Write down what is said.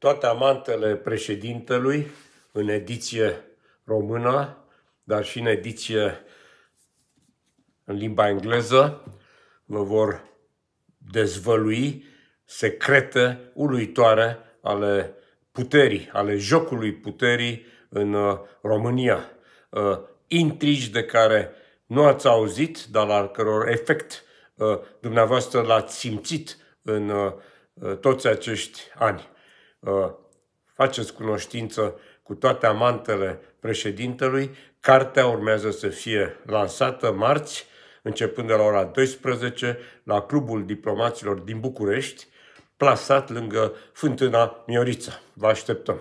toate amantele președintelui în ediție română, dar și în ediție în limba engleză, vă vor dezvălui secrete uluitoare ale puterii, ale jocului puterii în uh, România. Uh, intrigi de care nu ați auzit, dar la căror efect uh, dumneavoastră l-ați simțit în toți acești ani. Ă, faceți cunoștință cu toate amantele președintelui. Cartea urmează să fie lansată marți, începând de la ora 12, la Clubul Diplomaților din București, plasat lângă Fântâna Miorița. Vă așteptăm!